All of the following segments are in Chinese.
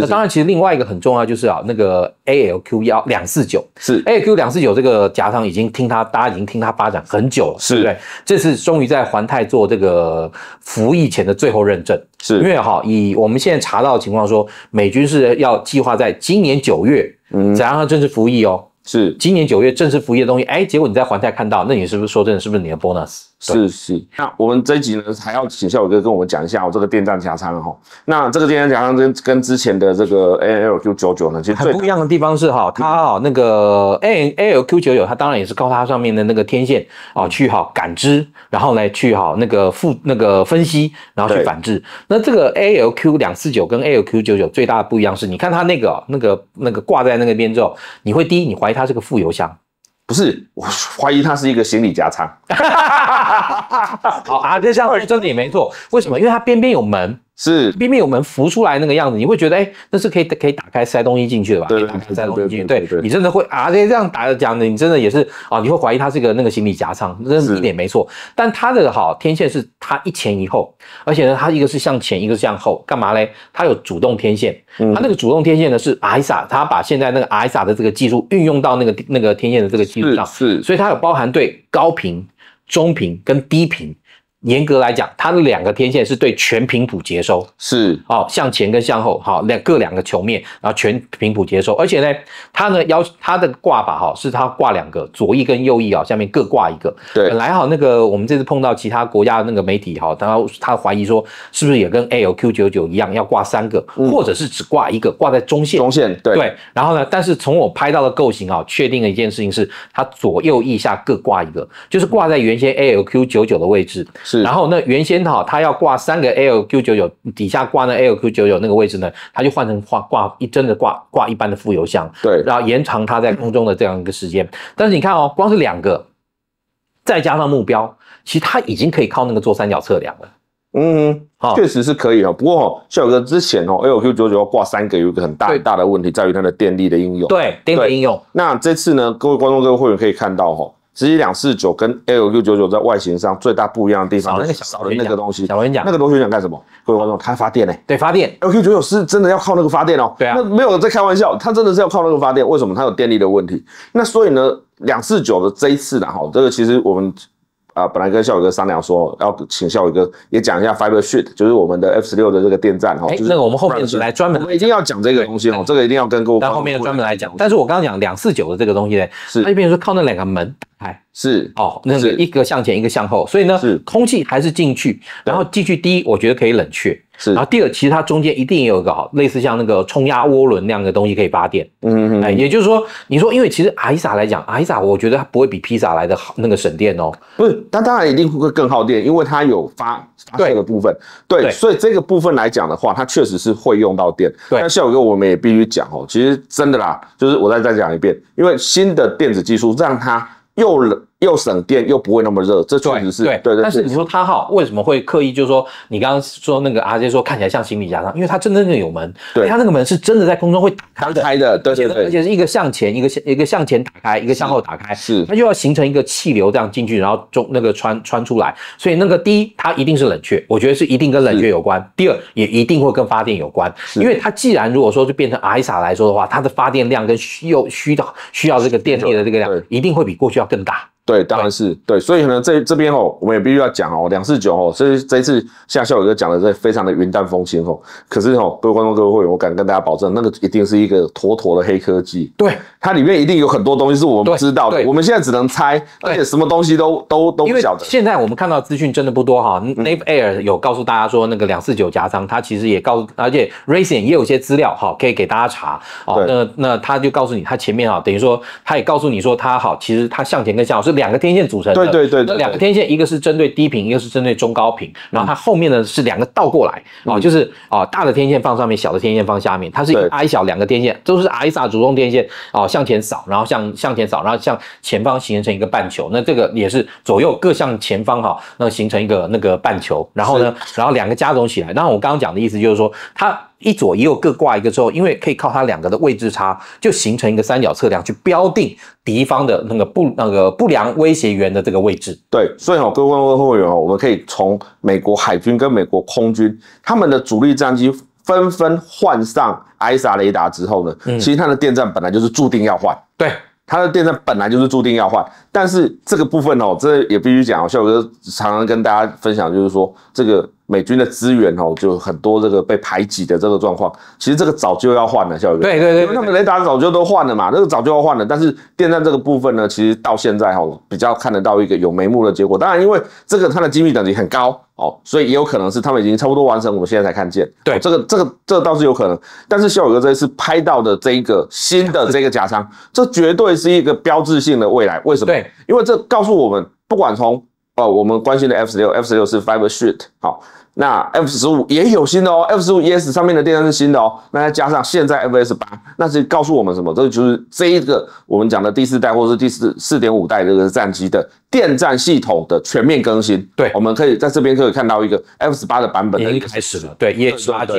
那当然，其实另外一个很重要就是啊，那个 A L Q 幺两四九是 A L Q 两四九这个假方已经听他，大家已经听他发展很久了，是不对？这次终于在环泰做这个服役前的最后认证，是因为哈，以我们现在查到的情况说，美军是要计划在今年九月嗯，怎他正式服役哦？是今年九月正式服役的东西，哎，结果你在环泰看到，那你是不是说真的？是不是你的 bonus？是是，那我们这一集呢，还要请夏伟哥跟我们讲一下我这个电站加仓哈。那这个电站加仓跟跟之前的这个 A L Q 九九呢，其实不一样的地方是哈，它啊那个 A A L Q 九九，它当然也是靠它上面的那个天线啊去哈感知，然后来去哈那个复那个分析，然后去反制。那这个 A L Q 两四九跟 A L Q 九九最大的不一样是，你看它那个那个那个挂在那个边之后，你会第一你怀疑它是个副油箱。不是，我怀疑他是一个行李夹仓。好啊，这样说真的也没错。为什么？因为它边边有门。是，冰竟我们浮出来那个样子，你会觉得哎，那是可以可以打开塞东西进去的吧？对，可以打开塞东西进去。对，你真的会啊，这这样打讲的，你真的也是啊，你会怀疑它是个那个行李夹舱，这是一点没错。但它的好天线是它一前一后，而且呢，它一个是向前，一个是向后，干嘛嘞？它有主动天线，它那个主动天线呢是 i s a 它把现在那个 i s a 的这个技术运用到那个那个天线的这个技术上，是，所以它有包含对高频、中频跟低频。严格来讲，它的两个天线是对全频谱接收，是哦，向前跟向后，好，两各两个球面，然后全频谱接收。而且呢，它呢要它的挂法哈，是它挂两个左翼跟右翼啊，下面各挂一个。对，本来哈，那个我们这次碰到其他国家的那个媒体哈，他他怀疑说是不是也跟 A LQ99 一样要挂三个，或者是只挂一个挂在中线。中线，对。然后呢，但是从我拍到的构型啊，确定了一件事情是它左右翼下各挂一个，就是挂在原先 A LQ99 的位置。然后那原先哈，它要挂三个 LQ99，底下挂那 LQ99 那个位置呢，它就换成挂挂一真的挂挂一般的副油箱，对，然后延长它在空中的这样一个时间。但是你看哦，光是两个，再加上目标，其实它已经可以靠那个做三角测量了。嗯，确实是可以哦。不过像笑哥之前哦，LQ99 要挂三个有一个很大很大的问题，在于它的电力的应用。对，电力应用。那这次呢，各位观众各位会员可以看到哈。实际两四九跟 LQ 九九在外形上最大不一样的地方，少那个少的那个东西。小文讲，那个螺旋桨干什么？各位观众，它发电呢？对，发电。LQ 九九是真的要靠那个发电哦。对啊。那没有在开玩笑，它真的是要靠那个发电。为什么它有电力的问题？那所以呢，两四九的这一次呢？哈，这个其实我们。啊，本来跟校友哥商量说，要请校友哥也讲一下 fiber sheet，就是我们的 F 十六的这个电站哈。哎，那我们后面是来专门，我们一定要讲这个东西哦。这个一定要跟，但后面专门来讲。但是我刚刚讲两四九的这个东西呢，是它一边是靠那两个门开，是哦，那个一个向前，一个向后，所以呢，是空气还是进去，然后继续低，我觉得可以冷却。是，然后第二，其实它中间一定也有一个好类似像那个冲压涡轮那样的东西可以发电。嗯嗯哎，也就是说，你说，因为其实阿伊萨来讲，阿伊萨，我觉得它不会比披萨来的好，那个省电哦。不是，它当然一定会更耗电，因为它有发发射的部分。对，所以这个部分来讲的话，它确实是会用到电。对，但下一我们也必须讲哦，其实真的啦，就是我再再讲一遍，因为新的电子技术让它又。又省电又不会那么热，这确实是对对。但是你说它哈，为什么会刻意就是说，你刚刚说那个阿杰说看起来像行李架上，因为它真正的有门，对它那个门是真的在空中会打开的，开的，对对。而且是一个向前一个向一个向前打开，一个向后打开，是它就要形成一个气流这样进去，然后中那个穿穿出来，所以那个第一它一定是冷却，我觉得是一定跟冷却有关。第二也一定会跟发电有关，因为它既然如果说就变成 ISA 来说的话，它的发电量跟需需要需要这个电力的这个量一定会比过去要更大。对，当然是对，所以呢，这这边哦，我们也必须要讲哦，两四九哦，所以这一次夏校友就讲的这非常的云淡风轻哦，可是哦，各位观众、各位会员，我敢跟大家保证，那个一定是一个妥妥的黑科技，对，它里面一定有很多东西是我们不知道，的，我们现在只能猜，而且什么东西都都都晓得。现在我们看到资讯真的不多哈，Nave Air 有告诉大家说那个两四九夹仓，它其实也告，而且 Racing 也有些资料哈，可以给大家查哦，那那他就告诉你，他前面啊，等于说他也告诉你说他好，其实他向前跟向后。两个天线组成，对对对，两个天线，一个是针对低频，一个是针对中高频，然后它后面呢是两个倒过来，哦，就是啊大的天线放上面，小的天线放下面，它是矮小两个天线，都是 I 萨主动天线，哦向前扫，然后向向前扫，然后向前方形成一个半球，那这个也是左右各向前方哈，那形成一个那个半球，然后呢，然后两个加总起来，那我刚刚讲的意思就是说它。一左一右各挂一个之后，因为可以靠它两个的位置差，就形成一个三角测量去标定敌方的那个不那个不良威胁源的这个位置。对，所以哦，各位问会员友，我们可以从美国海军跟美国空军他们的主力战机纷纷换上 i s 雷达之后呢，其实它的电站本来就是注定要换。对，它的电站本来就是注定要换。但是这个部分哦，这也必须讲哦，笑我哥常常跟大家分享，就是说这个。美军的资源哦，就很多这个被排挤的这个状况，其实这个早就要换了，肖友哥。对对对，因为他们雷达早就都换了嘛，那个早就要换了。但是电站这个部分呢，其实到现在哦，比较看得到一个有眉目的结果。当然，因为这个它的机密等级很高哦，所以也有可能是他们已经差不多完成，我们现在才看见。对，这个这个这倒是有可能。但是肖友哥这次拍到的这个新的这个假仓，这绝对是一个标志性的未来。为什么？对，因为这告诉我们，不管从哦我们关心的 F 十六，F 十六是 five shoot。好，那 F 十五也有新的哦，F 十五 E S 上面的电站是新的哦。那再加上现在 F S 八，那是告诉我们什么？这就是这一个我们讲的第四代或者是第四四点五代这个战机的电站系统的全面更新。对，我们可以在这边可以看到一个 F 八的版本。已经开始了，对，已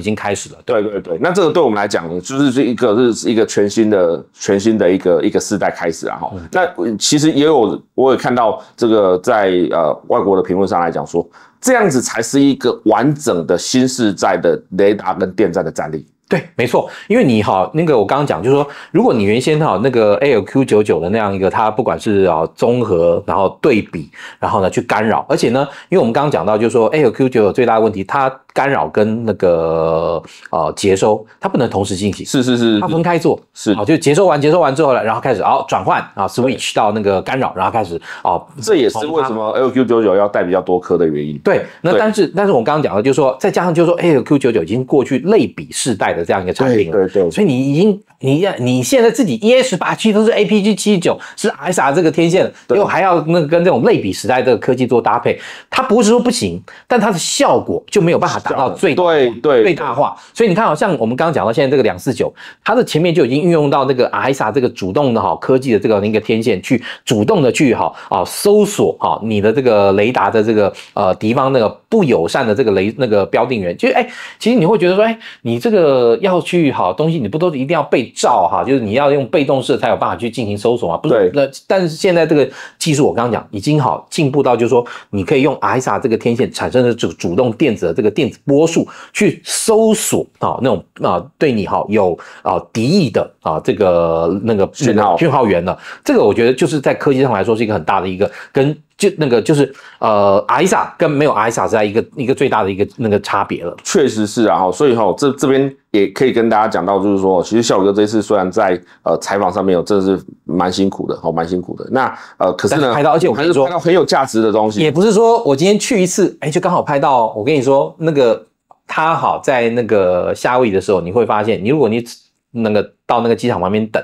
经开始了。对对对，那这个对我们来讲呢，就是这一个是一个全新的全新的一个一个世代开始啊。哈，那其实也有，我也看到这个在呃外国的评论上来讲说。这样子才是一个完整的新世代的雷达跟电站的战力。对，没错，因为你哈，那个我刚刚讲就是说，如果你原先哈那个 LQ99 的那样一个，它不管是啊综合，然后对比，然后呢去干扰，而且呢，因为我们刚刚讲到就是说，LQ99 最大的问题，它干扰跟那个呃接收，它不能同时进行，是是是，它分开做，是，好，就接收完接收完之后了，然后开始哦转换啊，switch 到那个干扰，然后开始啊，这也是为什么 LQ99 要带比较多颗的原因。对，那但是但是我们刚刚讲了，就是说再加上就是说，LQ99 已经过去类比世代。的这样一个产品，对对，所以你已经，你要你现在自己 E S 八七都是 A P G 七九是 S R 这个天线，又还要那跟这种类比时代的科技做搭配，它不是说不行，但它的效果就没有办法达到最对对最大化。所以你看，好像我们刚刚讲到现在这个两四九，它的前面就已经运用到那个 S R 这个主动的哈科技的这个那个天线去主动的去哈啊搜索哈你的这个雷达的这个呃敌方那个不友善的这个雷那个标定源，就哎，其实你会觉得说，哎，你这个。要去好东西你不都一定要被照哈？就是你要用被动式才有办法去进行搜索嘛？不是，那但是现在这个技术我刚刚讲已经好进步到，就是说你可以用 i s 萨这个天线产生的主主动电子的这个电子波束去搜索啊那种啊对你哈有啊敌意的啊这个那个讯号讯号源的，这个我觉得就是在科技上来说是一个很大的一个跟。就那个就是呃，阿 Sa 跟没有阿 Sa 在一个一个最大的一个那个差别了。确实是啊哈，所以哈这这边也可以跟大家讲到，就是说，其实笑哥这次虽然在呃采访上面，真的是蛮辛苦的，好蛮辛苦的。那呃可是呢，拍到而且我还是说拍到很有价值的东西。也不是说我今天去一次，哎，就刚好拍到。我跟你说，那个他好在那个夏威夷的时候，你会发现，你如果你那个到那个机场旁边等，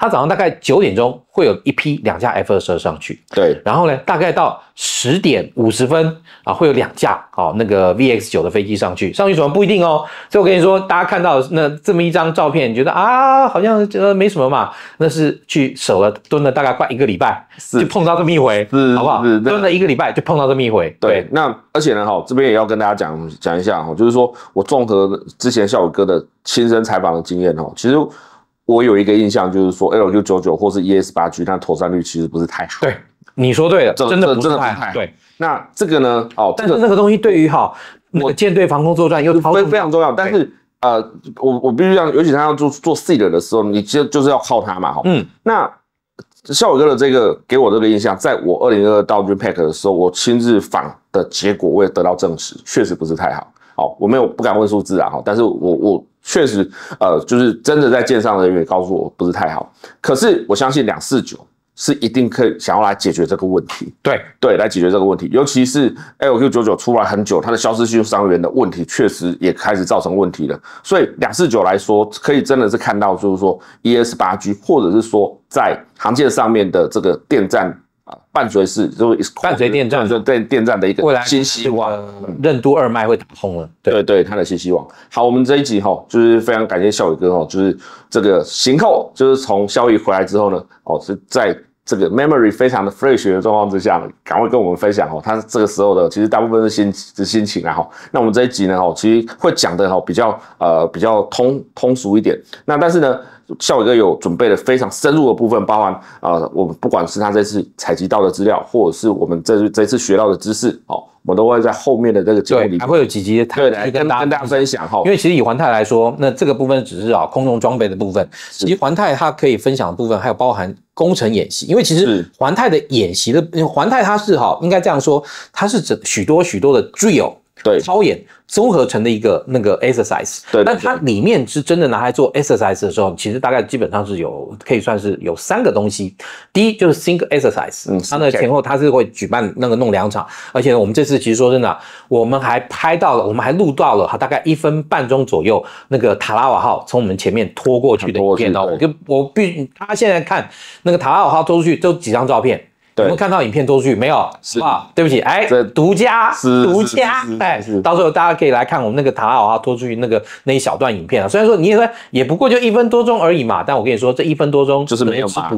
他早上大概九点钟。会有一批两架 F 二十二上去，对，然后呢，大概到十点五十分啊，会有两架哦，那个 VX 九的飞机上去。上去什么不一定哦，所以我跟你说，大家看到那这么一张照片，觉得啊，好像呃没什么嘛，那是去守了蹲了大概快一个礼拜，是就碰到这么一回，是好不好？蹲了一个礼拜就碰到这么一回，对。那而且呢，哈，这边也要跟大家讲讲一下哦，就是说我综合之前校友哥的亲身采访的经验哦，其实。我有一个印象，就是说 L 六九九或是 E S 八 G，它妥善率其实不是太好。对，你说对了，真的真的不太对。那这个呢？哦，但是那个东西对于哈，我舰队防空作战又非非常重要。但是呃，我我必须讲，尤其他要做做 C 的时候，你其实就是要靠它嘛，哈。嗯。那效伟哥的这个给我这个印象，在我二零二 r e pack 的时候，我亲自访的结果，我也得到证实，确实不是太好。哦，我没有不敢问数字啊，哈，但是我我。确实，呃，就是真的在舰上人员告诉我不是太好，可是我相信两四九是一定可以想要来解决这个问题。对对，来解决这个问题，尤其是 LQ99 出来很久，它的消失性伤员的问题确实也开始造成问题了。所以两四九来说，可以真的是看到，就是说 ES8G，或者是说在航舰上面的这个电站。伴随是就伴随电站，就电电站的一个未来新希望。任督二脉会打通了，对对，他的新希望。好，我们这一集哈，就是非常感谢小宇哥哦，就是这个行后，就是从小宇回来之后呢，哦是在这个 memory 非常的 fresh 的状况之下，赶快跟我们分享哦，他这个时候的其实大部分的心的心情啊哈。那我们这一集呢哈，其实会讲的哈比较呃比较通通俗一点。那但是呢。笑伟哥有准备了非常深入的部分，包含啊，我们不管是他这次采集到的资料，或者是我们这这次学到的知识，哦，我们都会在后面的这个节目里，还会有几集谈对来跟大家分享哈。因为其实以环太来说，那这个部分只是啊空中装备的部分，其实环太它可以分享的部分还有包含工程演习，因为其实环太的演习的，环太它是哈，应该这样说，它是整许多许多的 drill。对，超演综合成的一个那个 exercise，对，那它里面是真的拿来做 exercise 的时候，其实大概基本上是有可以算是有三个东西。第一就是 single exercise，嗯，它那前后它是会举办那个弄两场，而且我们这次其实说真的，我们还拍到了，我们还录到了，他大概一分半钟左右那个塔拉瓦号从我们前面拖过去的片，哦。我跟我，必，他现在看那个塔拉瓦号拖出去就几张照片。我们看到影片拖出去没有？是吧？对不起，哎，独家，独家，哎，到时候大家可以来看我们那个塔拉瓦拖出去那个那一小段影片啊。虽然说你也说也不过就一分多钟而已嘛，但我跟你说这一分多钟就是没有嘛。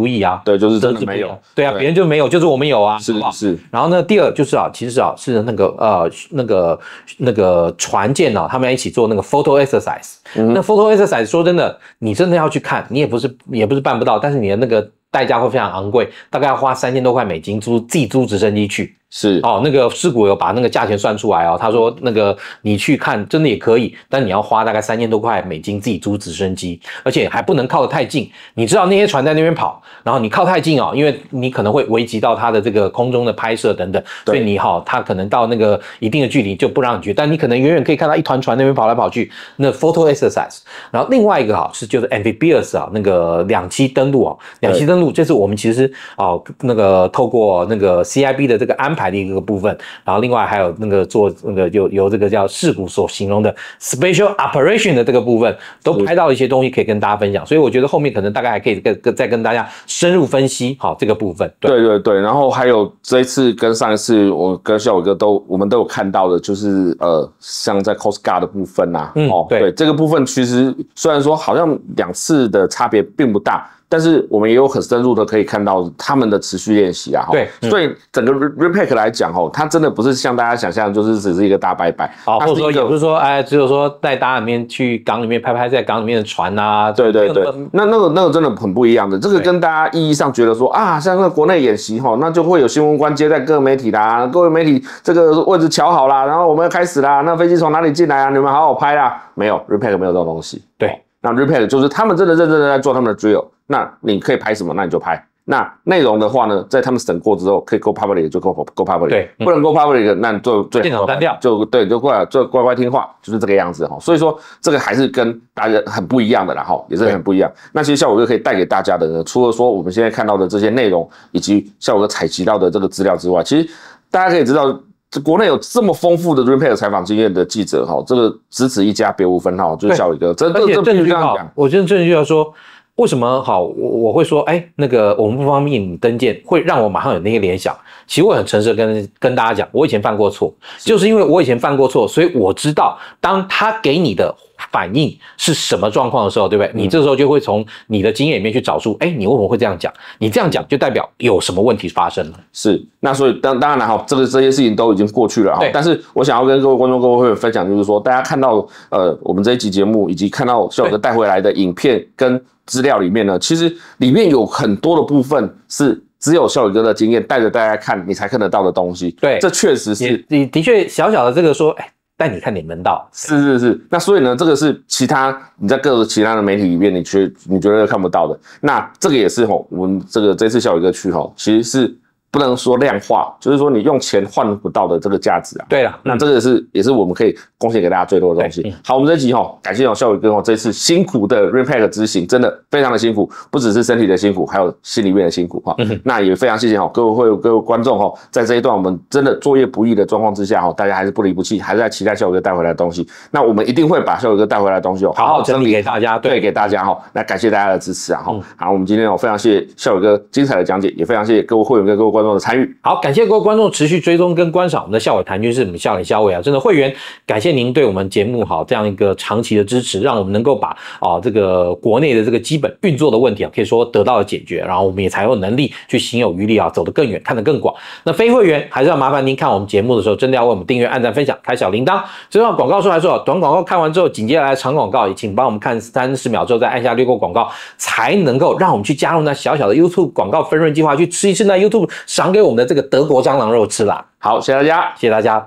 对，就是真的没有。对啊，别人就没有，就是我们有啊，是吧？是。然后呢，第二就是啊，其实啊是那个呃那个那个船舰啊，他们一起做那个 photo exercise。那 photo exercise，说真的，你真的要去看，你也不是也不是办不到，但是你的那个。代价会非常昂贵，大概要花三千多块美金租自己租直升机去。是哦，那个尸骨有把那个价钱算出来哦。他说那个你去看真的也可以，但你要花大概三千多块美金自己租直升机，而且还不能靠得太近。你知道那些船在那边跑，然后你靠太近哦，因为你可能会危及到他的这个空中的拍摄等等。所以你哈，他可能到那个一定的距离就不让你去，但你可能远远可以看到一团船那边跑来跑去。那 photo exercise，然后另外一个哈是就是 amphibious 啊，那个两栖登陆哦，两栖登陆，这是我们其实哦那个透过那个 C I B 的这个安排。的一个部分，然后另外还有那个做那个由由这个叫事故所形容的 spatial operation 的这个部分，都拍到一些东西可以跟大家分享，所以我觉得后面可能大概还可以跟跟再跟大家深入分析好这个部分。对对对，然后还有这一次跟上一次我跟小伟哥都我们都有看到的，就是呃像在 c o s u a r 的部分啊，哦对，这个部分其实虽然说好像两次的差别并不大。但是我们也有很深入的可以看到他们的持续练习啊。对，所以整个 repack 来讲哦，它真的不是像大家想象，就是只是一个大拜，摆，或者说，不是说，哎，只有说带大家里面去港里面拍拍在港里面的船啊。对对对，那那个那个真的很不一样的。这个跟大家意义上觉得说啊，像那国内演习哈，那就会有新闻官接待各个媒体啦，各位媒体这个位置瞧好啦，然后我们要开始啦，那飞机从哪里进来啊？你们好好拍啦。没有 repack 没有这种东西。对，那 repack 就是他们真的认真的在做他们的 drill。那你可以拍什么？那你就拍。那内容的话呢，在他们审过之后，可以 go public 就 go go public。对，不能 go public 的，那就最好单调，就对，就过来就乖乖听话，就是这个样子哈。所以说，这个还是跟大家很不一样的，然哈，也是很不一样。那其实效果哥可以带给大家的，呢，除了说我们现在看到的这些内容，以及效果哥采集到的这个资料之外，其实大家可以知道，这国内有这么丰富的 repaper 采访经验的记者，哈，这个只此一家，别无分号，就是笑武哥。这这这句要，我得这句要说。为什么好？我我会说，哎，那个我们不方便登舰，会让我马上有那些联想。其实我很诚实跟跟大家讲，我以前犯过错，就是因为我以前犯过错，所以我知道当他给你的反应是什么状况的时候，对不对？你这时候就会从你的经验里面去找出，哎，你为什么会这样讲？你这样讲就代表有什么问题发生了？是那所以当当然了哈，这个这些事情都已经过去了哈。但是，我想要跟各位观众、各位会员分享，就是说，大家看到呃，我们这一期节目，以及看到所有哥带回来的影片跟。资料里面呢，其实里面有很多的部分是只有小宇哥的经验带着大家看，你才看得到的东西。对，这确实是，你的确小小的这个说，哎，带你看点门道。是是是，那所以呢，这个是其他你在各个其他的媒体里面，你觉你觉得看不到的。那这个也是吼，我们这个这次小宇哥去吼，其实是。不能说量化，就是说你用钱换不到的这个价值啊。对了，那这个是也是我们可以贡献给大家最多的东西。好，我们这集哈，感谢哦，伟宇哥哦，这次辛苦的 r e p a c k a 行，真的非常的辛苦，不只是身体的辛苦，还有心里面的辛苦哈。嗯那也非常谢谢哈，各位会各位观众哈，在这一段我们真的作业不易的状况之下哈，大家还是不离不弃，还是在期待小宇哥带回来的东西。那我们一定会把小宇哥带回来的东西哦，好好整理给大家，对给大家哈。那感谢大家的支持啊哈。好，我们今天我非常谢谢小宇哥精彩的讲解，也非常谢谢各位会员跟各位观。有参与好，感谢各位观众持续追踪跟观赏我们的校委谈军是我们校委校委啊，真的会员，感谢您对我们节目好这样一个长期的支持，让我们能够把啊这个国内的这个基本运作的问题啊，可以说得到了解决，然后我们也才有能力去心有余力啊，走得更远，看得更广。那非会员还是要麻烦您看我们节目的时候，真的要为我们订阅、按赞、分享、开小铃铛。这段广告说来说，短广告看完之后，紧接下来长广告也请帮我们看三十秒之后再按下略过广告，才能够让我们去加入那小小的 YouTube 广告分润计划，去吃一次那 YouTube。赏给我们的这个德国蟑螂肉吃了，好，谢谢大家，谢谢大家，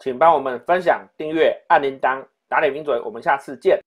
请帮我们分享、订阅、按铃铛、打脸、名嘴，我们下次见。